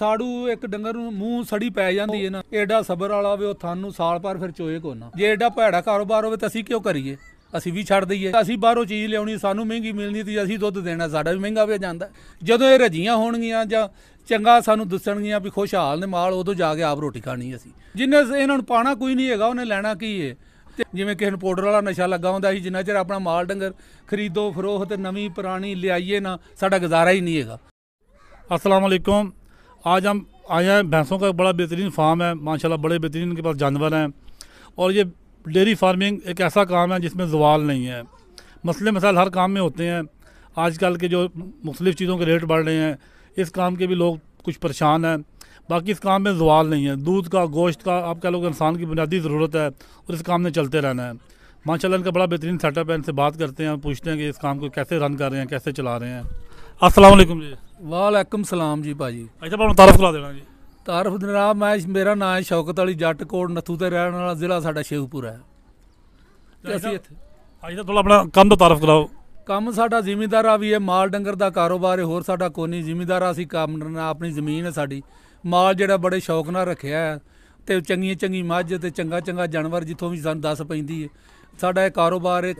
ਸਾੜੂ ਇੱਕ ਡੰਗਰ ਨੂੰ ਮੂੰਹ ਸੜੀ ਪੈ ਜਾਂਦੀ ਹੈ ਨਾ ਐਡਾ ਸਬਰ ਵਾਲਾ ਹੋਵੇ ਉਹ ਤੁਹਾਨੂੰ ਸਾਲ ਪਰ ਫਿਰ ਚੋਏ ਕੋ ਨਾ ਜੇ ਐਡਾ ਭੈੜਾ ਕਾਰੋਬਾਰ ਹੋਵੇ ਤਾਂ ਅਸੀਂ ਕਿਉਂ ਕਰੀਏ ਅਸੀਂ ਵੀ ਛੱਡ ਦਈਏ ਅਸੀਂ ਬਾਹਰੋਂ ਚੀਜ਼ ਲਿਆਉਣੀ ਸਾਨੂੰ ਮਹਿੰਗੀ ਮਿਲਣੀ ਤੇ ਅਸੀਂ ਦੁੱਧ ਦੇਣਾ ਸਾਡਾ ਵੀ ਮਹਿੰਗਾ ਹੋ ਜਾਂਦਾ ਜਦੋਂ ਇਹ ਰਜੀਆਂ ਹੋਣਗੀਆਂ ਜਾਂ ਚੰਗਾ ਸਾਨੂੰ ਦੱਸਣਗੀਆਂ ਵੀ ਖੁਸ਼ਹਾਲ ਨੇ ਮਾਲ ਉਦੋਂ ਜਾ ਕੇ ਆਪ ਰੋਟੀ ਖਾਣੀ ਅਸੀਂ ਜਿੰਨੇ ਇਹਨਾਂ ਨੂੰ ਪਾਣਾ ਕੋਈ ਨਹੀਂ ਹੈਗਾ ਉਹਨੇ ਲੈਣਾ ਕੀ ਹੈ ਜਿਵੇਂ ਕਿਸੇ ਨੂੰ ਪਾਊਡਰ ਵਾਲਾ ਨਸ਼ਾ ਲੱਗਾ ਹੁੰਦਾ ਸੀ ਜਿੰਨਾ ਚਿਰ ਆਪਣਾ ਮਾਲ ਡੰਗਰ ਖਰੀਦੋ ਫਰੋਹ ਤੇ ਨਵੀਂ ਪੁਰਾਣੀ ਲਿਆਈਏ ਨਾ ਸਾਡਾ ਗੁਜ਼ਾਰਾ ਹੀ ਨਹੀਂ ਹੈਗਾ ਅਸਲਾਮ ਅਲੈਕੁਮ आज हम आए हैं भैंसों का बड़ा बेहतरीन फार्म है माशाल्लाह बड़े बेहतरीन के पास जानवर हैं और ये डेयरी फार्मिंग एक ऐसा काम है जिसमें जवाल नहीं है मसले मसाइल हर काम में होते हैं आजकल के जो मुख्तलिफ़ चीज़ों के रेट बढ़ रहे हैं इस काम के भी लोग कुछ परेशान हैं बाकी इस काम में जवाल नहीं है दूध का गोश्त का आप कह लोग इंसान की बुनियादी ज़रूरत है और इस काम में चलते रहना है माशाल्लाह इनका बड़ा बेहतरीन सेटअप है इनसे बात करते हैं पूछते हैं कि इस काम को कैसे रन कर रहे हैं कैसे चला रहे हैं अस्सलाम वालेकुम जी ਵਾਲੇਕਮ ਸਲਾਮ ਜੀ ਭਾਜੀ ਅੱਛਾ ਆਪਾਂ ਤਾਰਫ ਕਰਾ ਦੇਣਾ ਜੀ ਤਾਰਫ ਜਨਾਬ ਮੈਂ ਮੇਰਾ ਨਾਮ ਹੈ ਸ਼ੌਕਤ ਅਲੀ ਜੱਟ ਕੋਟ ਨੱਥੂ ਤੇ ਰਹਿਣ ਵਾਲਾ ਜ਼ਿਲ੍ਹਾ ਸਾਡਾ ਸ਼ੇਖੂਪੁਰਾ ਹੈ ਤੇ ਅਸੀਂ ਇੱਥੇ ਅੱਜ ਤਾਂ ਥੋੜਾ ਆਪਣਾ ਕੰਮ ਦਾ ਤਾਰਫ ਕਰਾਓ ਕੰਮ ਸਾਡਾ ਜ਼ਿਮੀਂਦਾਰ ਆ ਵੀ ਇਹ ਮਾਲ ਡੰਗਰ ਦਾ ਕਾਰੋਬਾਰ ਹੈ ਹੋਰ ਸਾਡਾ ਕੋਈ ਨਹੀਂ ਜ਼ਿਮੀਂਦਾਰ ਆ ਅਸੀਂ ਕੰਮ ਨਾਲ ਆਪਣੀ ਜ਼ਮੀਨ ਹੈ ਸਾਡੀ ਮਾਲ ਜਿਹੜਾ ਬੜੇ ਸ਼ੌਕ ਨਾਲ ਰੱਖਿਆ ਹੈ ਤੇ ਚੰਗੀ ਚੰਗੀ ਮੱਝ ਤੇ ਚੰਗਾ ਚੰਗਾ ਜਾਨਵਰ ਜਿੱਥੋਂ ਵੀ ਸਾਨੂੰ ਦੱਸ ਪੈਂਦੀ ਹੈ ਸਾਡਾ ਇਹ ਕਾਰੋਬਾਰ ਹੈ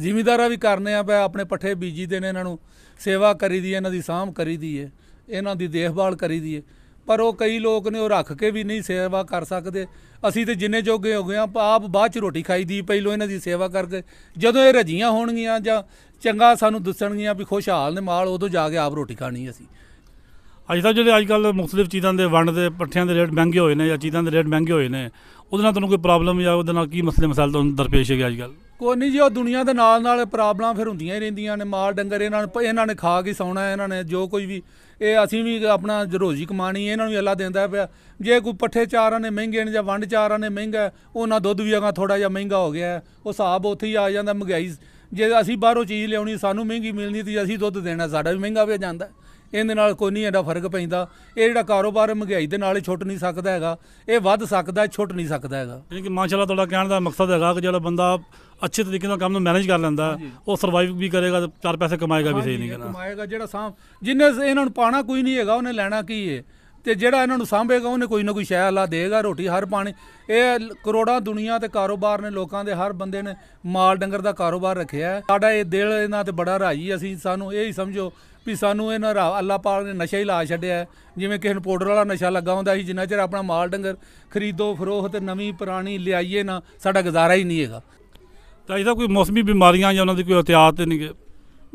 ਜ਼ਿਮੀਦਾਰਾ ਵੀ ਕਰਨੇ ਆ ਬਈ ਆਪਣੇ ਪੱਠੇ ਬੀਜੀ ਦੇ ਨੇ ਇਹਨਾਂ ਨੂੰ ਸੇਵਾ ਕਰੀ ਦੀ ਇਹਨਾਂ ਦੀ ਸਾਂਭ ਕਰੀ ਦੀ ਹੈ ਇਹਨਾਂ ਦੀ ਦੇਖਭਾਲ ਕਰੀ ਦੀ ਹੈ ਪਰ ਉਹ ਕਈ ਲੋਕ ਨੇ ਉਹ ਰੱਖ ਕੇ ਵੀ ਨਹੀਂ ਸੇਵਾ ਕਰ ਸਕਦੇ ਅਸੀਂ ਤੇ ਜਿੰਨੇ ਜੋਗੇ ਹੋ ਗਏ ਆ ਆਪ ਬਾਅਦ ਚ ਰੋਟੀ ਖਾਈ ਦੀ ਪਹਿਲੋਂ ਇਹਨਾਂ ਦੀ ਸੇਵਾ ਕਰਕੇ ਜਦੋਂ ਇਹ ਰਜੀਆਂ ਹੋਣਗੀਆਂ ਜਾਂ ਚੰਗਾ ਸਾਨੂੰ ਦੱਸਣਗੀਆਂ ਵੀ ਖੁਸ਼ਹਾਲ ਨੇ ਮਾਲ ਉਦੋਂ ਜਾ ਕੇ ਆਪ ਰੋਟੀ ਖਾਣੀ ਅਸੀਂ ਅੱਜ ਤਾਂ ਜਿਹੜੇ ਅੱਜ ਕੱਲ ਮੁxtਲਿਫ ਚੀਜ਼ਾਂ ਦੇ ਵੰਡ ਦੇ ਪੱਠਿਆਂ ਦੇ ਰੇਟ ਮਹਿੰਗੇ ਹੋਏ ਨੇ ਜਾਂ ਚੀਜ਼ਾਂ ਦੇ ਰੇਟ ਮਹਿੰਗੇ ਹੋਏ ਨੇ ਉਹਦੇ ਨਾਲ ਤੁਹਾਨੂੰ ਕੋਈ ਪ੍ਰੋਬਲਮ ਜਾਂ ਉਹਦੇ ਨਾਲ ਕੀ ਮਸਲੇ ਮਸਾਇਲ ਤੁਹਾਨੂੰ ਦਰਪੇਸ਼ ਹੈਗੇ ਅੱਜ ਕੱਲ ਕੋਈ ਨਹੀਂ ਜੀ ਉਹ ਦੁਨੀਆ ਦੇ ਨਾਲ ਨਾਲ ਪ੍ਰੋਬਲਮਾਂ ਫਿਰ ਹੁੰਦੀਆਂ ਹੀ ਰਹਿੰਦੀਆਂ ਨੇ ਮਾਲ ਡੰਗਰ ਇਹਨਾਂ ਨੇ ਇਹਨਾਂ ਨੇ ਖਾ ਕੇ ਸੌਣਾ ਇਹਨਾਂ ਨੇ ਜੋ ਕੋਈ ਵੀ ਇਹ ਅਸੀਂ ਵੀ ਆਪਣਾ ਰੋਜ਼ੀ ਕਮਾਣੀ ਇਹਨਾਂ ਨੂੰ ਅੱਲਾ ਦਿੰਦਾ ਪਿਆ ਜੇ ਕੋਈ ਪੱਠੇ ਚਾਰਾਂ ਨੇ ਮਹਿੰਗੇ ਨੇ ਜਾਂ ਵੰਡ ਚਾਰਾਂ ਨੇ ਮਹਿੰਗਾ ਉਹਨਾਂ ਦੁੱਧ ਵੀ ਅਗਾ ਥੋੜਾ ਜਿਹਾ ਮਹਿੰਗਾ ਹੋ ਗਿਆ ਉਹ ਹਿਸਾਬ ਉੱਥੇ ਹੀ ਆ ਜਾਂਦਾ ਮਹਿੰਗਾਈ ਜੇ ਅਸੀਂ ਬਾਹਰੋਂ ਚੀਜ਼ ਲਿਆਉਣੀ ਸਾਨੂੰ ਮਹਿੰਗੀ ਮਿਲਣੀ ਤੇ ਅਸੀਂ ਦੁੱਧ ਦੇਣਾ ਸਾਡਾ ਵੀ ਮਹਿੰਗਾ ਪਿਆ ਜਾਂਦਾ ਇਹਦੇ ਨਾਲ ਕੋਈ ਨਹੀਂ ਇਹਦਾ ਫਰਕ ਪੈਂਦਾ ਇਹ ਜਿਹੜਾ ਕਾਰੋਬਾਰ ਮਹਿੰਗਾਈ ਦੇ ਨਾਲ ਛੁੱਟ ਨਹੀਂ ਸਕਦਾ ਹੈਗਾ ਇਹ ਵੱਧ ਸਕਦਾ ਛੁੱਟ ਨਹੀਂ ਸਕਦਾ ਹੈਗਾ ਯਾਨੀ ਕਿ ਮਾਸ਼ਾਅੱਲਾ ਤੁਹਾਡਾ ਕਹਿਣ ਦਾ ਮਕਸਦ ਹੈਗਾ ਕਿ ਜਿਹੜਾ ਬੰਦਾ ਅੱਛੇ ਤਰੀਕੇ ਨਾਲ ਕੰਮ ਨੂੰ ਮੈਨੇਜ ਕਰ ਲੈਂਦਾ ਉਹ ਸਰਵਾਈਵ ਵੀ ਕਰੇਗਾ ਚਾਰ ਪੈਸੇ ਕਮਾਏਗਾ ਵੀ ਸਹੀ ਨਹੀਂ ਕਰਨਾ ਕਮਾਏਗਾ ਜਿਹੜਾ ਸਾਹ ਜਿੰਨੇ ਇਹਨਾਂ ਨੂੰ ਪਾਣਾ ਕੋਈ ਨਹੀਂ ਹੈਗਾ ਉਹਨੇ ਲੈਣਾ ਕੀ ਹੈ ਤੇ ਜਿਹੜਾ ਇਹਨਾਂ ਨੂੰ ਸਾਂਭੇਗਾ ਉਹਨੇ ਕੋਈ ਨਾ ਕੋਈ ਸ਼ਾਇ ਅੱਲਾ ਦੇਗਾ ਰੋਟੀ ਹਰ ਪਾਣੀ ਇਹ ਕਰੋੜਾਂ ਦੁਨੀਆ ਤੇ ਕਾਰੋਬਾਰ ਨੇ ਲੋਕਾਂ ਦੇ ਹਰ ਬੰਦੇ ਨੇ ਮਾਲ ਡੰਗਰ ਦਾ ਕਾਰੋਬਾਰ ਰੱਖਿਆ ਸਾਡਾ ਇਹ ਦਿਲ ਇਹਨਾਂ ਤੇ ਬੜਾ ਰਾਜੀ ਅਸੀਂ ਸਾਨੂੰ ਇਹ ਹੀ ਸਮਝੋ ਵੀ ਸਾਨੂੰ ਇਹਨਾਂ ਅੱਲਾ ਪਾਲ ਨੇ ਨਸ਼ਾ ਹੀ ਲਾ ਛੱਡਿਆ ਜਿਵੇਂ ਕਿਸੇ ਨੂੰ ਪਾਊਡਰ ਵਾਲਾ ਨਸ਼ਾ ਲੱਗਾ ਹੁੰਦਾ ਸੀ ਜਿੰਨਾ ਚਿਰ ਆਪਣਾ ਮਾਲ ਡੰਗਰ ਖਰੀਦੋ ਫਰੋਹ ਤੇ ਨਵੀਂ ਪੁਰਾਣੀ ਲਿਆਈਏ ਨਾ ਸਾਡਾ ਗੁਜ਼ਾਰਾ ਹੀ ਨਹੀਂ ਹੈਗਾ ਤਾਂ ਇਹਦਾ ਕੋਈ ਮੌਸਮੀ ਬਿਮਾਰੀਆਂ ਜਾਂ ਉਹਨਾਂ ਦੀ ਕੋਈ ਇਤਿਆਤ ਨਹੀਂ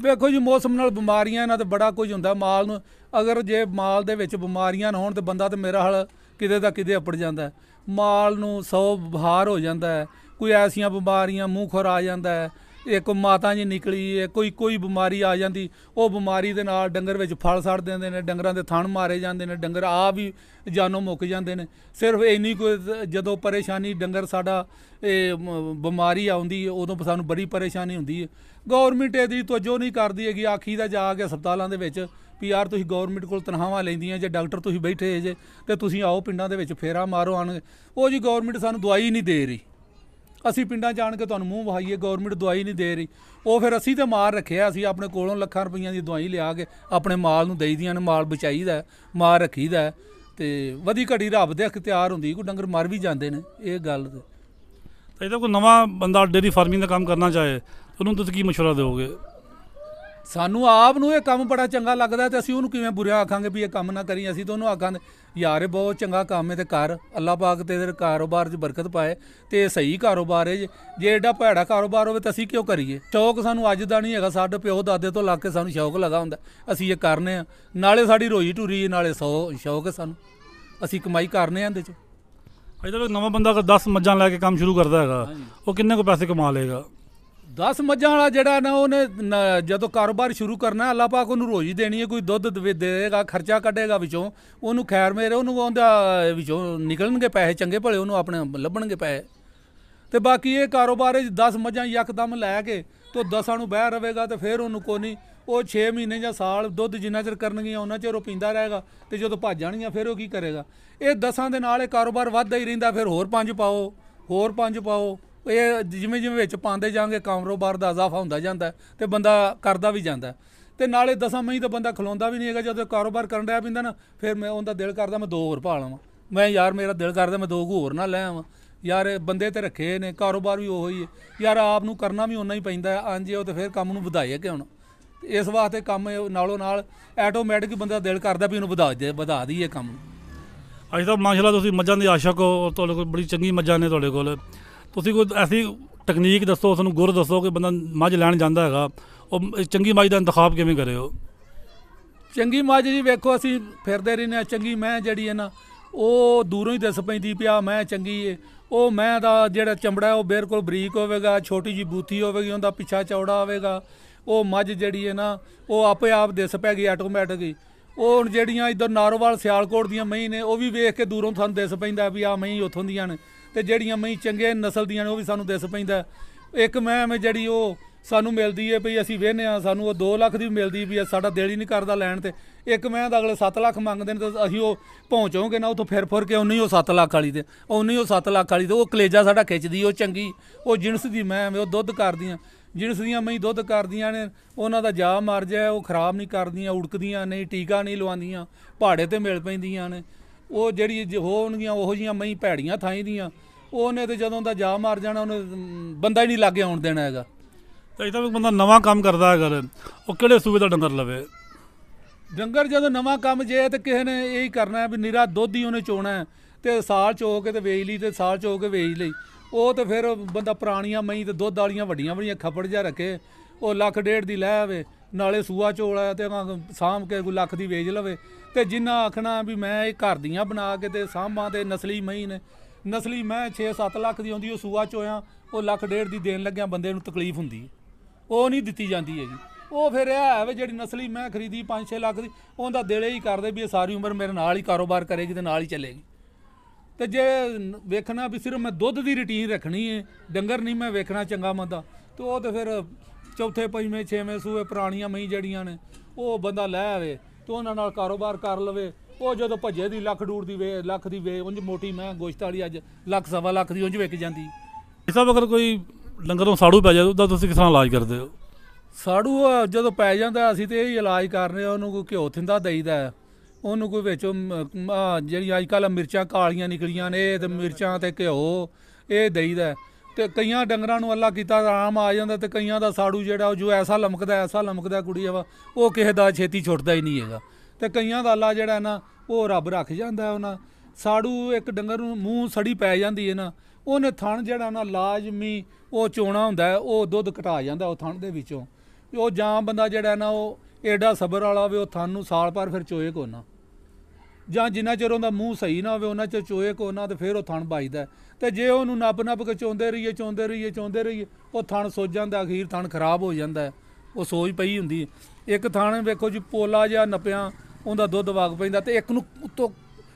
ਵੇਖੋ ਜੀ ਮੌਸਮ ਨਾਲ ਬਿਮਾਰੀਆਂ ਇਹਨਾਂ ਤੇ ਬੜਾ ਕੁਝ ਹੁੰਦਾ ਮਾਲ ਨੂੰ ਅਗਰ ਜੇ ਮਾਲ ਦੇ ਵਿੱਚ ਬਿਮਾਰੀਆਂ ਨਾ ਹੋਣ ਤੇ ਬੰਦਾ ਤੇ ਮੇਰਾ ਹਾਲ ਕਿਤੇ ਦਾ ਕਿਤੇ ਅਪੜ ਜਾਂਦਾ ਮਾਲ ਨੂੰ ਸੌ ਬਹਾਰ ਹੋ ਜਾਂਦਾ ਕੋਈ ਐਸੀਆਂ ਬਿਮਾਰੀਆਂ ਮੂੰਹ ਖੁਰ ਆ ਜਾਂਦਾ ਇੱਕ ਮਾਤਾ ਜੀ ਨਿਕਲੀ ਹੈ ਕੋਈ ਕੋਈ ਬਿਮਾਰੀ ਆ ਜਾਂਦੀ ਉਹ ਬਿਮਾਰੀ ਦੇ ਨਾਲ ਡੰਗਰ ਵਿੱਚ ਫਲ ਸੜ ਦਿੰਦੇ ਨੇ ਡੰਗਰਾਂ ਦੇ ਥਣ ਮਾਰੇ ਜਾਂਦੇ ਨੇ ਡੰਗਰ ਆ ਵੀ ਜਾਨੋਂ ਮੁੱਕ ਜਾਂਦੇ ਨੇ ਸਿਰਫ ਇੰਨੀ ਕੋਈ ਜਦੋਂ ਪਰੇਸ਼ਾਨੀ ਡੰਗਰ ਸਾਡਾ ਇਹ ਬਿਮਾਰੀ ਆਉਂਦੀ ਹੈ ਉਦੋਂ ਸਾਨੂੰ ਬੜੀ ਪਰੇਸ਼ਾਨੀ ਹੁੰਦੀ ਹੈ ਗਵਰਨਮੈਂਟ ਇਹਦੀ ਤਵੱਜੋ ਨਹੀਂ ਕਰਦੀ ਹੈਗੀ ਆਖੀ ਦਾ ਜਾ ਕੇ ਹਸਪਤਾਲਾਂ ਦੇ ਵਿੱਚ ਵੀ ਯਾਰ ਤੁਸੀਂ ਗਵਰਨਮੈਂਟ ਕੋਲ ਤਨਖਾਹਾਂ ਲੈਂਦੀਆਂ ਜੇ ਡਾਕਟਰ ਤੁਸੀਂ ਬੈਠੇ ਜੇ ਤੇ ਤੁਸੀਂ ਆਓ ਪਿੰਡਾਂ ਦੇ ਵਿੱਚ ਫੇਰਾ ਮਾਰੋ ਆਣ ਉਹ ਜੀ ਗਵਰਨਮੈਂਟ ਸਾਨੂੰ ਦਵਾਈ ਨਹੀਂ ਦੇ ਰਹੀ ਅਸੀਂ ਪਿੰਡਾਂ ਜਾਣ ਕੇ ਤੁਹਾਨੂੰ ਮੂੰਹ ਵਹਾਈਏ ਗਵਰਨਮੈਂਟ ਦਵਾਈ ਨਹੀਂ ਦੇ ਰਹੀ ਉਹ ਫਿਰ ਅਸੀਂ ਤੇ ਮਾਰ ਰੱਖਿਆ ਅਸੀਂ ਆਪਣੇ ਕੋਲੋਂ ਲੱਖਾਂ ਰੁਪਈਆਂ ਦੀ ਦਵਾਈ ਲਿਆ ਕੇ ਆਪਣੇ ਮਾਲ ਨੂੰ ਦੇਈਦੀਆਂ ਨੇ ਮਾਲ ਬਚਾਈਦਾ ਮਾਰ ਰੱਖੀਦਾ ਤੇ ਵਧੀ ਘੜੀ ਰੱਬ ਦੇ ਅਖਤਿਆਰ ਹੁੰਦੀ ਕੋ ਡੰਗਰ ਮਰ ਵੀ ਜਾਂਦੇ ਨੇ ਇਹ ਗੱਲ ਤੇ ਇਹਦਾ ਕੋਈ ਨਵਾਂ ਬੰਦਾ ਡੇਰੀ ਫਾਰਮਿੰਗ ਦਾ ਕੰਮ ਕਰਨਾ ਚਾਹੇ ਉਹਨੂੰ ਤੁਸੀਂ ਕੀ مشورہ ਦਿਓਗੇ ਸਾਨੂੰ ਆਪ ਨੂੰ ਇਹ ਕੰਮ ਬੜਾ ਚੰਗਾ ਲੱਗਦਾ ਤੇ ਅਸੀਂ ਉਹਨੂੰ ਕਿਵੇਂ ਬੁਰਾ ਆਖਾਂਗੇ ਵੀ ਇਹ ਕੰਮ ਨਾ ਕਰੀ ਅਸੀਂ ਤਾਂ ਉਹਨੂੰ ਆਖਾਂਗੇ ਯਾਰ ਇਹ ਬਹੁਤ ਚੰਗਾ ਕੰਮ ਹੈ ਤੇ ਕਰ ਅੱਲਾਹ ਪਾਕ ਤੇ ਤੇਰੇ ਕਾਰੋਬਾਰ 'ਚ ਬਰਕਤ ਪਾਏ ਤੇ ਇਹ ਸਹੀ ਕਾਰੋਬਾਰ ਹੈ ਜੇ ਐਡਾ ਭੈੜਾ ਕਾਰੋਬਾਰ ਹੋਵੇ ਤਾਂ ਅਸੀਂ ਕਿਉਂ ਕਰੀਏ ਸ਼ੌਕ ਸਾਨੂੰ ਅੱਜ ਦਾ ਨਹੀਂ ਹੈਗਾ ਸਾਡੇ ਪਿਓ ਦਾਦੇ ਤੋਂ ਲੱਗ ਕੇ ਸਾਨੂੰ ਸ਼ੌਕ ਲਗਾ ਹੁੰਦਾ ਅਸੀਂ ਇਹ ਕਰਨੇ ਆ ਨਾਲੇ ਸਾਡੀ ਰੋਈ ਟੁਰੀ ਨਾਲੇ ਸੌ ਸ਼ੌਕ ਹੈ ਸਾਨੂੰ ਅਸੀਂ ਕਮਾਈ ਕਰਨੇ ਆ ਇਹਦੇ 'ਚ ਅਜੇ ਤੱਕ ਨਵਾਂ ਬੰਦਾ ਅਗਰ 10 ਮੱਝਾਂ ਲੈ ਕੇ ਕੰਮ ਸ਼ੁਰੂ ਕਰਦਾ ਹੈਗਾ ਉਹ ਕਿੰਨੇ ਕੋ ਪੈਸੇ ਕਮਾ ਲੇਗਾ 10 ਮੱਝਾਂ ਵਾਲਾ ਜਿਹੜਾ ਨਾ ਉਹਨੇ ਜਦੋਂ ਕਾਰੋਬਾਰ ਸ਼ੁਰੂ ਕਰਨਾ ਅੱਲਾਹ ਪਾਕ ਉਹਨੂੰ ਰੋਜ਼ੀ ਦੇਣੀ ਹੈ ਕੋਈ ਦੁੱਧ ਦੇਵੇਗਾ ਖਰਚਾ ਕੱਢੇਗਾ ਵਿੱਚੋਂ ਉਹਨੂੰ ਖੈਰ ਮੇਰੇ ਉਹਨੂੰ ਉਹਦਾ ਵਿੱਚੋਂ ਨਿਕਲਣਗੇ ਪੈਸੇ ਚੰਗੇ ਭਲੇ ਉਹਨੂੰ ਆਪਣੇ ਲੱਭਣਗੇ ਪੈਸੇ ਤੇ ਬਾਕੀ ਇਹ ਕਾਰੋਬਾਰ ਇਹ 10 ਮੱਝਾਂ ਯਕਦਮ ਲੈ ਕੇ ਤੋ ਦਸਾਂ ਨੂੰ ਬਹਿ ਰਵੇਗਾ ਤੇ ਫਿਰ ਉਹਨੂੰ ਕੋਨੀ ਉਹ 6 ਮਹੀਨੇ ਜਾਂ ਸਾਲ ਦੁੱਧ ਜਿੰਨਾ ਚਿਰ ਕਰਨਗੀਆਂ ਉਹਨਾਂ ਚਿਰ ਉਹ ਪੀਂਦਾ ਰਹੇਗਾ ਤੇ ਜਦੋਂ ਭੱਜ ਜਾਣੀਆਂ ਫਿਰ ਉਹ ਕੀ ਕਰੇਗਾ ਇਹ ਦਸਾਂ ਦੇ ਨਾਲ ਇਹ ਕਾਰੋਬਾਰ ਵੱਧਦਾ ਹੀ ਰਹਿੰਦਾ ਫਿਰ ਹੋਰ ਪੰਜ ਪਾਓ ਹੋਰ ਪੰਜ ਪਾਓ ਇਹ ਜਿਵੇਂ ਜਿਵੇਂ ਵਿੱਚ ਪਾਉਂਦੇ ਜਾਾਂਗੇ ਕਾਮਰੋਬਾਰ ਦਾ ਅਜ਼ਾਫਾ ਹੁੰਦਾ ਜਾਂਦਾ ਤੇ ਬੰਦਾ ਕਰਦਾ ਵੀ ਜਾਂਦਾ ਤੇ ਨਾਲੇ ਦਸਾਂ ਮਹੀਨੇ ਤਾਂ ਬੰਦਾ ਖਲੋਂਦਾ ਵੀ ਨਹੀਂ ਹੈਗਾ ਜਦੋਂ ਕਾਰੋਬਾਰ ਕਰਨ ਰਿਹਾ ਪਿੰਦਾ ਨਾ ਫਿਰ ਮੈਂ ਉਹਦਾ ਦਿਲ ਕਰਦਾ ਮੈਂ ਦੋ ਹੋਰ ਪਾ ਲਵਾਂ ਮੈਂ ਯਾਰ ਮੇਰਾ ਦਿਲ ਕਰਦਾ ਮੈਂ ਦੋ ਹੋਰ ਨਾ ਲੈ ਆਵਾਂ ਯਾਰ ਬੰਦੇ ਤੇ ਰੱਖੇ ਨੇ ਕਾਰੋਬਾਰ ਵੀ ਉਹੋ ਹੀ ਹੈ ਯਾਰ ਆਪ ਨੂੰ ਕਰਨਾ ਵੀ ਉਨਾ ਹੀ ਪੈਂਦਾ ਹੈ ਅੰਜੇ ਉਹ ਤੇ ਫਿਰ ਕੰਮ ਨੂੰ ਵਧਾਈਏ ਕਿ ਹੁਣ ਇਸ ਵਾਸਤੇ ਕੰਮ ਨਾਲੋਂ ਨਾਲ ਆਟੋਮੈਟਿਕ ਬੰਦਾ ਦਿਲ ਕਰਦਾ ਵੀ ਉਹਨੂੰ ਵਧਾ ਦੇ ਵਧਾ ਦਈਏ ਕੰਮ ਅੱਜ ਤਾਂ ਮਾਸ਼ਾਅੱਲਾ ਤੁਸੀਂ ਮੱਝਾਂ ਦੇ ਆਸ਼ਕ ਹੋ ਤੁਹਾਡੇ ਕੋਲ ਬੜੀ ਚੰਗੀ ਮੱਝਾਂ ਨੇ ਤੁਹਾਡੇ ਕੋਲ ਤੁਸੀਂ ਕੋਈ ਐਸੀ ਤਕਨੀਕ ਦੱਸੋ ਉਸ ਨੂੰ ਗੁਰ ਦੱਸੋ ਕਿ ਬੰਦਾ ਮੱਝ ਲੈਣ ਜਾਂਦਾ ਹੈਗਾ ਉਹ ਚੰਗੀ ਮੱਝ ਦਾ ਇੰਤਖਾਬ ਕਿਵੇਂ ਕਰੇ ਉਹ ਚੰਗੀ ਮੱਝ ਜੀ ਵੇਖੋ ਅਸੀਂ ਫਿਰਦੇ ਰਹਿੰਦੇ ਆ ਚੰਗੀ ਮੈਂ ਜਿਹੜੀ ਹੈ ਨਾ ਉਹ ਦੂਰੋਂ ਹੀ ਦਿਸ ਪੈਂਦੀ ਪਿਆ ਮੈਂ ਚੰਗੀ ਏ ਉਹ ਮੈਂ ਦਾ ਜਿਹੜਾ ਚਮੜਾ ਉਹ ਬਿਲਕੁਲ ਬਰੀਕ ਹੋਵੇਗਾ ਛੋਟੀ ਜੀ ਬੂਥੀ ਹੋਵੇਗੀ ਉਹਦਾ ਪਿੱਛਾ ਚੌੜਾ ਹੋਵੇਗਾ ਉਹ ਮੱਝ ਜਿਹੜੀ ਹੈ ਨਾ ਉਹ ਆਪੇ ਆਪ ਦਿਸ ਪੈ ਗਈ ਆਟੋਮੈਟਿਕ ਹੀ ਉਹ ਜਿਹੜੀਆਂ ਇਧਰ ਨਾਰੋਵਾਲ ਸਿਆਲਕੋਟ ਦੀਆਂ ਮਹੀਂ ਨੇ ਉਹ ਵੀ ਵੇਖ ਕੇ ਦੂਰੋਂ ਤੁਹਾਨੂੰ ਦਿਸ ਪੈਂਦਾ ਵੀ ਆ ਮਹੀਂ ਉੱਥੋਂ ਦੀਆਂ ਨੇ ਤੇ ਜਿਹੜੀਆਂ ਮਈ ਚੰਗੇ ਨਸਲ ਦੀਆਂ ਨੇ ਉਹ ਵੀ ਸਾਨੂੰ ਦਿਸ ਪੈਂਦਾ ਇੱਕ ਮੈਂ ਐਵੇਂ ਜਿਹੜੀ ਉਹ ਸਾਨੂੰ ਮਿਲਦੀ ਏ ਭਈ ਅਸੀਂ ਵੇਹਨੇ ਆ ਸਾਨੂੰ ਉਹ 2 ਲੱਖ ਦੀ ਮਿਲਦੀ ਵੀ ਸਾਡਾ ਦੇਲ ਹੀ ਨਹੀਂ ਕਰਦਾ ਲੈਣ ਤੇ ਇੱਕ ਮੈਂ ਦਾ ਅਗਲੇ 7 ਲੱਖ ਮੰਗਦੇ ਨੇ ਤਾਂ ਅਸੀਂ ਉਹ ਪਹੁੰਚੋਗੇ ਨਾ ਉਥੋਂ ਫਿਰ ਫਿਰ ਕੇ ਉਨੀ ਉਹ 7 ਲੱਖ ਵਾਲੀ ਤੇ ਉਨੀ ਉਹ 7 ਲੱਖ ਵਾਲੀ ਤੇ ਉਹ ਕਲੇਜਾ ਸਾਡਾ ਖਿੱਚਦੀ ਉਹ ਚੰਗੀ ਉਹ ਜਿੰਸ ਦੀ ਮੈਂ ਐਵੇਂ ਉਹ ਦੁੱਧ ਕਰਦੀਆਂ ਜਿੰਸ ਦੀਆਂ ਮਈ ਦੁੱਧ ਕਰਦੀਆਂ ਨੇ ਉਹਨਾਂ ਦਾ ਜਾ ਮਰ ਜਾ ਉਹ ਖਰਾਬ ਨਹੀਂ ਕਰਦੀਆਂ ਉੜਕਦੀਆਂ ਨਹੀਂ ਟੀਕਾ ਨਹੀਂ ਲਵਾਉਂਦੀਆਂ ਪਹਾੜੇ ਤੇ ਮਿਲ ਪੈਂਦੀਆਂ ਨੇ ਉਹ ਜਿਹੜੀ ਹੋਣਗੀਆਂ ਉਹੋ ਜੀਆਂ ਮਈ ਭੈੜੀਆਂ ਥਾਈਂ ਦੀਆਂ ਉਹਨੇ ਤੇ ਜਦੋਂ ਦਾ ਜਾ ਮਾਰ ਜਾਣਾ ਉਹਨੇ ਬੰਦਾ ਹੀ ਨਹੀਂ ਲੱਗੇ ਆਉਣ ਦੇਣਾ ਹੈਗਾ ਤਾਂ ਇਹ ਤਾਂ ਬੰਦਾ ਨਵਾਂ ਕੰਮ ਕਰਦਾ ਹੈਗਾ ਉਹ ਕਿਹੜੇ ਸੂਬੇ ਦਾ ਡੰਗਰ ਲਵੇ ਡੰਗਰ ਜਦੋਂ ਨਵਾਂ ਕੰਮ ਜੇ ਤੇ ਕਿਸੇ ਨੇ ਇਹ ਹੀ ਕਰਨਾ ਵੀ ਨਿਰਾ ਦੁੱਧ ਹੀ ਉਹਨੇ ਚੋਣਾ ਤੇ ਸਾਲ ਚੋ ਕੇ ਤੇ ਵੇਚ ਲਈ ਤੇ ਸਾਲ ਚੋ ਕੇ ਵੇਚ ਲਈ ਉਹ ਤੇ ਫਿਰ ਬੰਦਾ ਪੁਰਾਣੀਆਂ ਮਈ ਤੇ ਦੁੱਧ ਵਾਲੀਆਂ ਵੱਡੀਆਂ ਵੱਡੀਆਂ ਖੱਪੜ ਜਾ ਰੱਖੇ ਉਹ ਲੱਖ ਡੇਢ ਦੀ ਲੈ ਆਵੇ ਨਾਲੇ ਸੂਆ ਚੋਲ ਆਇਆ ਤੇ ਸਾਮ ਕੇ ਕੋਈ ਲੱਖ ਦੀ ਵੇਚ ਲਵੇ ਤੇ ਜਿੰਨਾ ਆਖਣਾ ਵੀ ਮੈਂ ਇਹ ਘਰ ਦੀਆਂ ਬਣਾ ਕੇ ਤੇ ਸਾਂਭਾਂ ਤੇ ਨਸਲੀ ਮਹੀ ਨੇ ਨਸਲੀ ਮੈਂ 6-7 ਲੱਖ ਦੀ ਆਉਂਦੀ ਉਹ ਸੂਆ ਚੋਇਆ ਉਹ ਲੱਖ ਡੇਢ ਦੀ ਦੇਣ ਲੱਗਿਆ ਬੰਦੇ ਨੂੰ ਤਕਲੀਫ ਹੁੰਦੀ ਉਹ ਨਹੀਂ ਦਿੱਤੀ ਜਾਂਦੀ ਹੈਗੀ ਉਹ ਫਿਰ ਇਹ ਹੈ ਵੀ ਜਿਹੜੀ ਨਸਲੀ ਮੈਂ ਖਰੀਦੀ 5-6 ਲੱਖ ਦੀ ਉਹਦਾ ਦੇਲੇ ਹੀ ਕਰਦੇ ਵੀ ਇਹ ਸਾਰੀ ਉਮਰ ਮੇਰੇ ਨਾਲ ਹੀ ਕਾਰੋਬਾਰ ਕਰੇਗੀ ਤੇ ਨਾਲ ਹੀ ਚੱਲੇਗੀ ਤੇ ਜੇ ਵੇਖਣਾ ਵੀ ਸਿਰਫ ਮੈਂ ਦੁੱਧ ਦੀ ਰੁਟੀਨ ਰੱਖਣੀ ਹੈ ਡੰਗਰ ਨਹੀਂ ਮੈਂ ਵੇਖਣਾ ਚੰਗਾ ਮੰਦਾ ਤੇ ਉਹ ਤੇ ਫਿਰ ਚੌਥੇ ਪੰਜਵੇਂ ਛੇਵੇਂ ਸੂਏ ਪੁਰਾਣੀਆਂ ਮਹੀ ਜੜੀਆਂ ਨੇ ਉਹ ਬੰਦਾ ਲੈ ਆਵੇ ਤੇ ਉਹਨਾਂ ਨਾਲ ਕਾਰੋਬਾਰ ਕਰ ਲਵੇ ਉਹ ਜਦੋਂ ਭੱਜੇ ਦੀ ਲੱਖ ਡੂਰ ਦੀ ਵੇ ਲੱਖ ਦੀ ਵੇ ਉਂਝ ਮੋਟੀ ਮੈਂ ਗੋਸ਼ਤ ਵਾਲੀ ਅੱਜ ਲੱਖ ਸਵਾ ਲੱਖ ਦੀ ਉਂਝ ਵਿਕ ਜਾਂਦੀ ਇਸਬ ਅਗਰ ਕੋਈ ਲੰਗਰੋਂ ਸਾੜੂ ਪੈ ਜਾਵੇ ਉਹਦਾ ਤੁਸੀਂ ਕਿਸ ਤਰ੍ਹਾਂ ਇਲਾਜ ਕਰਦੇ ਹੋ ਸਾੜੂ ਜਦੋਂ ਪੈ ਜਾਂਦਾ ਅਸੀਂ ਤੇ ਇਹ ਇਲਾਜ ਕਰਨੇ ਉਹਨੂੰ ਕੋਈ ਘਿਓ ਥਿੰਦਾ ਦੇਈਦਾ ਉਹਨੂੰ ਕੋਈ ਵਿੱਚ ਜਿਹੜੀ ਅੱਜ ਕੱਲ ਮਿਰਚਾਂ ਕਾਲੀਆਂ ਨਿਕਲੀਆਂ ਨੇ ਤੇ ਮਿਰਚਾਂ ਤੇ ਘਿਓ ਇਹ ਦੇਈਦਾ ਤੇ ਕਈਆਂ ਡੰਗਰਾਂ ਨੂੰ ਅੱਲਾ ਕੀਤਾ ਆਰਾਮ ਆ ਜਾਂਦਾ ਤੇ ਕਈਆਂ ਦਾ ਸਾੜੂ ਜਿਹੜਾ ਜੋ ਐਸਾ ਲਮਕਦਾ ਐਸਾ ਲਮਕਦਾ ਕੁੜੀ ਆ ਉਹ ਕਿਸੇ ਦਾ ਛੇਤੀ ਛੁੱਟਦਾ ਹੀ ਨਹੀਂ ਹੈਗਾ ਤੇ ਕਈਆਂ ਦਾ ਅੱਲਾ ਜਿਹੜਾ ਨਾ ਉਹ ਰੱਬ ਰੱਖ ਜਾਂਦਾ ਉਹਨਾਂ ਸਾੜੂ ਇੱਕ ਡੰਗਰ ਨੂੰ ਮੂੰਹ ਸੜੀ ਪੈ ਜਾਂਦੀ ਹੈ ਨਾ ਉਹਨੇ ਥਣ ਜਿਹੜਾ ਨਾ ਲਾਜ਼ਮੀ ਉਹ ਚੋਣਾ ਹੁੰਦਾ ਉਹ ਦੁੱਧ ਘਟਾ ਜਾਂਦਾ ਉਹ ਥਣ ਦੇ ਵਿੱਚੋਂ ਉਹ ਜਾਂ ਬੰਦਾ ਜਿਹੜਾ ਨਾ ਉਹ ਐਡਾ ਸਬਰ ਵਾਲਾ ਵੀ ਉਹ ਥਣ ਨੂੰ ਸਾਲ ਪਰ ਫਿਰ ਚੋਏ ਕੋ ਨਾ ਜਾਂ ਜਿੰਨਾ ਚਿਰ ਉਹਦਾ ਮੂੰਹ ਸਹੀ ਨਾ ਹੋਵੇ ਉਹਨਾਂ ਚ ਚੋਏ ਕੋ ਉਹਨਾਂ ਤੇ ਫਿਰ ਉਹ ਥਣ ਵੱਜਦਾ ਤੇ ਜੇ ਉਹਨੂੰ ਨੱਪ ਨੱਪ ਕੇ ਚੋਂਦੇ ਰਹੀਏ ਚੋਂਦੇ ਰਹੀਏ ਚੋਂਦੇ ਰਹੀਏ ਉਹ ਥਣ ਸੋਜ ਜਾਂਦਾ ਅਖੀਰ ਥਣ ਖਰਾਬ ਹੋ ਜਾਂਦਾ ਉਹ ਸੋਜ ਪਈ ਹੁੰਦੀ ਇੱਕ ਥਣ ਵੇਖੋ ਜੀ ਪੋਲਾ ਜਾਂ ਨਪਿਆ ਉਹਦਾ ਦੁੱਧ ਵਗ ਪੈਂਦਾ ਤੇ ਇੱਕ ਨੂੰ ਉਤੋਂ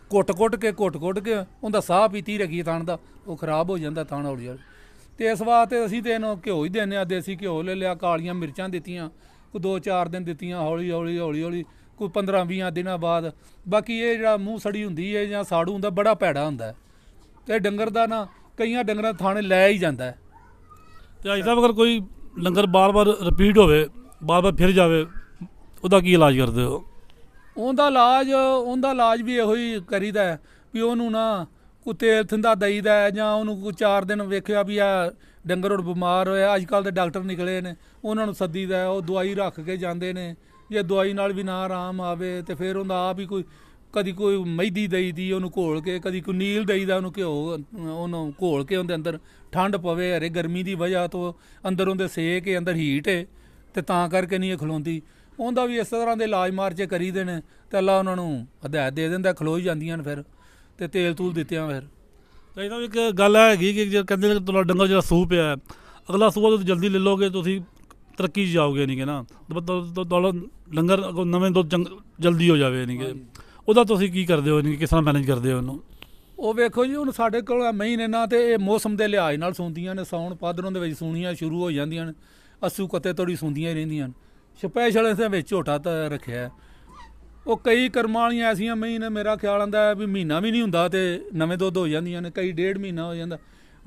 ਕੁੱਟ-ਕੁੱਟ ਕੇ ਕੁੱਟ-ਕੁੱਟ ਕੇ ਉਹਦਾ ਸਾਹ ਪੀਤੀ ਰਗੀ ਥਣ ਦਾ ਉਹ ਖਰਾਬ ਹੋ ਜਾਂਦਾ ਥਣ ਹੌਲੀ ਜਾਂਦਾ ਤੇ ਇਸ ਵਾਸਤੇ ਅਸੀਂ ਤੇ ਇਹਨੂੰ ਘਿਓ ਹੀ ਦਿੰਨੇ ਆ ਦੇਸੀ ਘਿਓ ਲੈ ਲਿਆ ਕਾਲੀਆਂ ਮਿਰਚਾਂ ਦਿੱਤੀਆਂ ਕੋ ਦੋ ਚਾਰ ਦਿਨ ਦਿੱਤੀਆਂ ਹੌਲੀ ਹੌਲੀ ਹੌਲੀ ਹੌਲੀ ਕੋਈ 15-20 ਦਿਨਾਂ ਬਾਅਦ ਬਾਕੀ ਇਹ ਜਿਹੜਾ ਮੂੰਹ ਸੜੀ ਹੁੰਦੀ ਹੈ ਜਾਂ ਸਾੜੂ ਹੁੰਦਾ ਬੜਾ ਭੈੜਾ ਹੁੰਦਾ ਤੇ ਡੰਗਰ ਦਾ ਨਾ ਕਈਆਂ ਡੰਗਰਾਂ ਥਾਣੇ ਲੈ ਹੀ ਜਾਂਦਾ ਹੈ ਤੇ ਅਜੇ ਤੱਕ ਅਗਰ ਕੋਈ ਲੰਗਰ ਬਾਰ-ਬਾਰ ਰਿਪੀਟ ਹੋਵੇ ਬਾਰ-ਬਾਰ ਫਿਰ ਜਾਵੇ ਉਹਦਾ ਕੀ ਇਲਾਜ ਕਰਦੇ ਹੋ ਉਹਦਾ ਇਲਾਜ ਉਹਦਾ ਇਲਾਜ ਵੀ ਇਹੋ ਹੀ ਕਰੀਦਾ ਹੈ ਵੀ ਉਹਨੂੰ ਨਾ ਕੋ ਤੇਲ ਥੰਦਾ ਦਈਦਾ ਜਾਂ ਉਹਨੂੰ ਕੋ ਚਾਰ ਦਿਨ ਵੇਖਿਆ ਵੀ ਆ ਡੰਗਰ ਉਹ ਬਿਮਾਰ ਹੋਇਆ ਅੱਜ ਕੱਲ ਦੇ ਡਾਕਟਰ ਨਿਕਲੇ ਨੇ ਉਹਨਾਂ ਨੂੰ ਸੱਦੀਦਾ ਉਹ ਦਵਾਈ ਰੱਖ ਕੇ ਜਾਂਦੇ ਨੇ ਜੇ ਦਵਾਈ ਨਾਲ ਵੀ ਨਾ ਆਰਾਮ ਆਵੇ ਤੇ ਫਿਰ ਉਹਦਾ ਆਪ ਹੀ ਕੋਈ ਕਦੀ ਕੋਈ ਮਹਿਦੀ ਦੇਈਦੀ ਉਹਨੂੰ ਘੋਲ ਕੇ ਕਦੀ ਕੋਈ ਨੀਲ ਦੇਈਦਾ ਉਹਨੂੰ ਘਿਓ ਉਹਨੂੰ ਘੋਲ ਕੇ ਉਹਦੇ ਅੰਦਰ ਠੰਡ ਪਵੇ ਹਰੇ ਗਰਮੀ ਦੀ ਵਜ੍ਹਾ ਤੋਂ ਅੰਦਰ ਉਹਦੇ ਸੇਕ ਹੈ ਅੰਦਰ ਹੀਟ ਹੈ ਤੇ ਤਾਂ ਕਰਕੇ ਨਹੀਂ ਖਲੋਂਦੀ ਉਹਦਾ ਵੀ ਇਸ ਤਰ੍ਹਾਂ ਦੇ ਇਲਾਜ ਮਾਰਚੇ ਕਰੀ ਦੇਣ ਤੇ ਅੱਲਾ ਉਹਨਾਂ ਨੂੰ ਹਦਾਇਤ ਦੇ ਦਿੰਦਾ ਖਲੋਈ ਜਾਂਦੀਆਂ ਨੇ ਫਿਰ ਤੇ ਤੇਲ ਤੂਲ ਦਿੱਤਿਆਂ ਫਿਰ ਤਾਂ ਇੱਕ ਗੱਲ ਹੈਗੀ ਕਿ ਜੇ ਕਹਿੰਦੇ ਤੁਹਾਡਾ ਡੰਗਰ ਜਿਹੜਾ ਸੂਪ ਆ ਅਗਲਾ ਸੂਪ ਤੁਸੀਂ ਜਲਦੀ ਲੈ ਲੋਗੇ ਤੁਸੀਂ ਤਰੱਕੀ ਜਾਓਗੇ ਨਹੀਂ ਕਿ ਨਾ ਦੌਲਤ ਲੰਗਰ ਨਵੇਂ ਦੋ ਜਲਦੀ ਹੋ ਜਾਵੇ ਨਹੀਂ ਕਿ ਉਹਦਾ ਤੁਸੀਂ ਕੀ ਕਰਦੇ ਹੋ ਨਹੀਂ ਕਿਸ ਤਰ੍ਹਾਂ ਮੈਨੇਜ ਕਰਦੇ ਹੋ ਉਹਨੂੰ ਉਹ ਵੇਖੋ ਜੀ ਹੁਣ ਸਾਡੇ ਕੋਲ ਮਹੀਨੇ ਨਾ ਤੇ ਇਹ ਮੌਸਮ ਦੇ ਲਿਹਾਜ਼ ਨਾਲ ਸੌਂਦੀਆਂ ਨੇ ਸੌਣ ਪਾਦਰੋਂ ਦੇ ਵਿੱਚ ਸੂਣੀਆਂ ਸ਼ੁਰੂ ਹੋ ਜਾਂਦੀਆਂ ਨੇ ਅਸੂ ਕਤੇ ਤੋੜੀ ਸੁੰਦੀਆਂ ਹੀ ਰਹਿੰਦੀਆਂ ਨੇ ਸਪੈਸ਼ਲ ਇਸ ਦੇ ਵਿੱਚ ਝੋਟਾ ਤਾਂ ਰੱਖਿਆ ਉਹ ਕਈ ਕਰਮਾਲੀਆਂ ਐਸੀਆਂ ਮਹੀਨੇ ਮੇਰਾ ਖਿਆਲ ਆਂਦਾ ਵੀ ਮਹੀਨਾ ਵੀ ਨਹੀਂ ਹੁੰਦਾ ਤੇ ਨਵੇਂ ਦੁੱਧ ਹੋ ਜਾਂਦੀਆਂ ਨੇ ਕਈ ਡੇਢ ਮਹੀਨਾ ਹੋ ਜਾਂਦਾ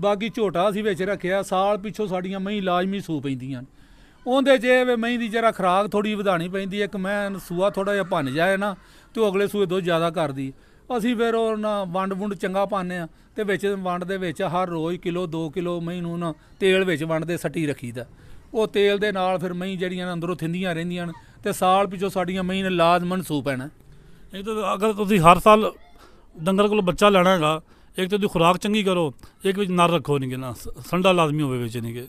ਬਾਕੀ ਝੋਟਾ ਅਸੀਂ ਵਿੱਚ ਰੱਖਿਆ ਸਾਲ ਪਿੱਛੋਂ ਸਾਡੀਆਂ ਮਹੀਂ ਲਾਜ਼ਮੀ ਸੂ ਪੈਂਦੀਆਂ ਨੇ ਉਹਦੇ ਜੇ ਮਹੀਂ ਦੀ ਜਰਾ ਖਰਾਕ ਥੋੜੀ ਵਧਾਣੀ ਪੈਂਦੀ ਇੱਕ ਮੈਂ ਸੂਆ ਥੋੜਾ ਜਿਹਾ ਭੰਨ ਜਾਏ ਨਾ ਤੇ ਉਹ ਅਗਲੇ ਸੂਏ ਦੁੱਧ ਜ਼ਿਆਦਾ ਕਰਦੀ ਅਸੀਂ ਫਿਰ ਉਹ ਨਾ ਵੰਡ ਵੁੰਡ ਚੰਗਾ ਪਾਣੇ ਆ ਤੇ ਵਿੱਚ ਵੰਡ ਦੇ ਵਿੱਚ ਹਰ ਰੋਜ਼ ਕਿਲੋ 2 ਕਿਲੋ ਮਹੀਂ ਨੂੰ ਨਾ ਤੇਲ ਵਿੱਚ ਦੇ ਸੱਟੀ ਰੱਖੀਦਾ ਉਹ ਤੇਲ ਦੇ ਨਾਲ ਫਿਰ ਮਹੀਂ ਜਿਹੜੀਆਂ ਅੰਦਰੋਂ ਥਿੰਦੀਆਂ ਰਹਿੰਦੀਆਂ ਨੇ ਤੇ ਸਾਲ ਪਿੱਛੋਂ ਸਾਡੀਆਂ ਮਹੀਂ ਨੇ ਲਾਜ਼ਮਨ ਸੂ ਪੈਣਾ ਇਹ ਤਾਂ ਅਗਰ ਤੁਸੀਂ ਹਰ ਸਾਲ ਡੰਗਰ ਕੋਲ ਬੱਚਾ ਲੈਣਾਗਾ ਇੱਕ ਤੇ ਤੁਸੀਂ ਖੁਰਾਕ ਚੰਗੀ ਕਰੋ ਇੱਕ ਵਿੱਚ ਨਰ ਰੱਖੋ ਨਹੀਂ ਕਿ ਨਾ ਸੰਡਾ ਲਾਜ਼ਮੀ ਹੋਵੇ ਵਿੱਚ ਨਹੀਂ ਕਿ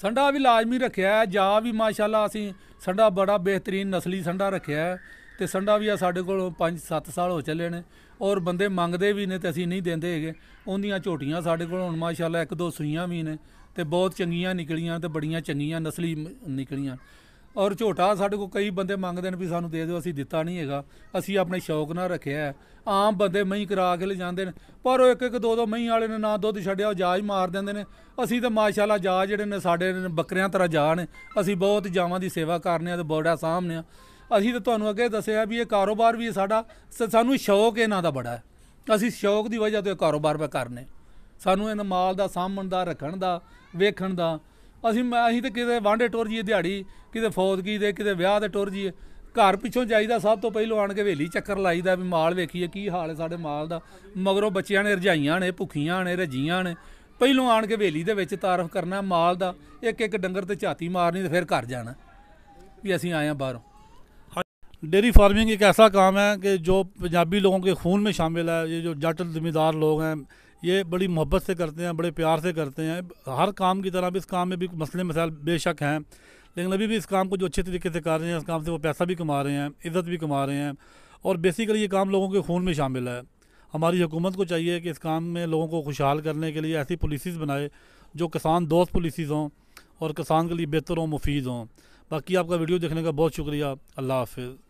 ਸੰਡਾ ਵੀ ਲਾਜ਼ਮੀ ਰੱਖਿਆ ਜਾ ਵੀ ਮਾਸ਼ਾਅੱਲਾ ਅਸੀਂ ਸੰਡਾ ਬੜਾ ਬਿਹਤਰੀਨ ਨਸਲੀ ਸੰਡਾ ਰੱਖਿਆ ਤੇ ਸੰਡਾ ਵੀ ਆ ਸਾਡੇ ਕੋਲ 5-7 ਸਾਲ ਹੋ ਚੱਲੇ ਨੇ ਔਰ ਬੰਦੇ ਮੰਗਦੇ ਵੀ ਨੇ ਤੇ ਅਸੀਂ ਨਹੀਂ ਦਿੰਦੇ ਹੈਗੇ ਉਹਦੀਆਂ ਝੋਟੀਆਂ ਸਾਡੇ ਕੋਲ ਹੁਣ ਮਾਸ਼ਾਅੱਲਾ ਇੱਕ ਦੋ ਸੂਈਆਂ ਵੀ ਨੇ ਤੇ ਬਹੁਤ ਚੰਗੀਆਂ ਨਿਕਲੀਆਂ ਤੇ ਬੜੀਆਂ ਚੰਗੀਆਂ ਨਸਲੀ ਨਿਕਲੀਆਂ ਔਰ ਝੋਟਾ ਸਾਡੇ ਕੋ ਕਈ ਬੰਦੇ ਮੰਗਦੇ ਨੇ ਵੀ ਸਾਨੂੰ ਦੇ ਦਿਓ ਅਸੀਂ ਦਿੱਤਾ ਨਹੀਂ ਹੈਗਾ ਅਸੀਂ ਆਪਣੇ ਸ਼ੌਕ ਨਾਲ ਰੱਖਿਆ ਆਮ ਬੰਦੇ ਮਹੀਂ ਕਰਾ ਕੇ ਲੈ ਜਾਂਦੇ ਨੇ ਪਰ ਉਹ ਇੱਕ ਇੱਕ ਦੋ ਦੋ ਮਹੀਂ ਵਾਲੇ ਨੇ ਨਾ ਦੁੱਧ ਛੱਡਿਆ ਉਹ ਜਾਜ ਮਾਰ ਦਿੰਦੇ ਨੇ ਅਸੀਂ ਤਾਂ ਮਾਸ਼ਾਅੱਲਾ ਜਾ ਜਿਹੜੇ ਨੇ ਸਾਡੇ ਬੱਕਰਿਆਂ ਤਰ੍ਹਾਂ ਜਾ ਨੇ ਅਸੀਂ ਬਹੁਤ ਜਾਵਾਂ ਦੀ ਸੇਵਾ ਕਰਨੇ ਆ ਤੇ ਬੋੜਾ ਸਾਹਮਣੇ ਆ ਅਸੀਂ ਤਾਂ ਤੁਹਾਨੂੰ ਅੱਗੇ ਦੱਸਿਆ ਵੀ ਇਹ ਕਾਰੋਬਾਰ ਵੀ ਸਾਡਾ ਸਾਨੂੰ ਸ਼ੌਕ ਇਹਨਾਂ ਦਾ ਬੜਾ ਹੈ ਅਸੀਂ ਸ਼ੌਕ ਦੀ ਵਜ੍ਹਾ ਤੋਂ ਇਹ ਕਾਰੋਬਾਰ ਪਾ ਕਰਨੇ ਸਾਨੂੰ ਇਹਨਾਂ ਮਾਲ ਦਾ ਸਾਹਮਣ ਦਾ ਰੱਖਣ ਦਾ ਵੇਖਣ ਦਾ ਅਸੀਂ ਮੈਂ ਅਸੀਂ ਤੇ ਕਿਤੇ ਵਾਂਡੇ ਟੁਰ ਜੀਏ ਦਿਹਾੜੀ ਕਿਤੇ ਫੌਜਗੀ ਦੇ ਕਿਤੇ ਵਿਆਹ ਦੇ ਟੁਰ ਜੀਏ ਘਰ ਪਿੱਛੋਂ ਜਾਈਦਾ ਸਭ ਤੋਂ ਪਹਿਲਾਂ ਆਣ ਕੇ ਹਵੇਲੀ ਚੱਕਰ ਲਾਈਦਾ ਵੀ ਮਾਲ ਵੇਖੀਏ ਕੀ ਹਾਲ ਹੈ ਸਾਡੇ ਮਾਲ ਦਾ ਮਗਰੋਂ ਬੱਚਿਆਂ ਨੇ ਰਜਾਈਆਂ ਨੇ ਭੁੱਖੀਆਂ ਨੇ ਰਜੀਆਂ ਨੇ ਪਹਿਲਾਂ ਆਣ ਕੇ ਹਵੇਲੀ ਦੇ ਵਿੱਚ ਤਾਰਫ ਕਰਨਾ ਮਾਲ ਦਾ ਇੱਕ ਇੱਕ ਡੰਗਰ ਤੇ ਝਾਤੀ ਮਾਰਨੀ ਤੇ ਫਿਰ ਘਰ ਜਾਣਾ ਵੀ ਅਸੀਂ ਆਏ ਆ ਬਾਹਰੋਂ ਡੇਰੀ ਫਾਰਮਿੰਗ ਇੱਕ ਐਸਾ ਕੰਮ ਹੈ ਕਿ ਜੋ ਪੰਜਾਬੀ ਲੋਕਾਂ ਦੇ ਖੂਨ ਵਿੱਚ ਸ਼ਾਮਿਲ ਹੈ ਇਹ ਜੋ जट ਜ਼ਿੰਮੇਦਾਰ ਲੋਕ ਹੈ ये बड़ी मोहब्बत से करते हैं बड़े प्यार से करते हैं हर काम की तरह भी इस काम में भी मसले मसाइल बेशक हैं लेकिन अभी भी इस काम को जो अच्छे तरीके से कर रहे हैं इस काम से वो पैसा भी कमा रहे हैं इज़्ज़त भी कमा रहे हैं और बेसिकली ये काम लोगों के खून में शामिल है हमारी हुकूमत को चाहिए कि इस काम में लोगों को खुशहाल करने के लिए ऐसी पॉलिसीज़ बनाए जो किसान दोस्त पॉलिसीज़ हों और किसान के लिए बेहतर हों मुफीद हों बाकी आपका वीडियो देखने का बहुत शुक्रिया अल्लाह हाफिज़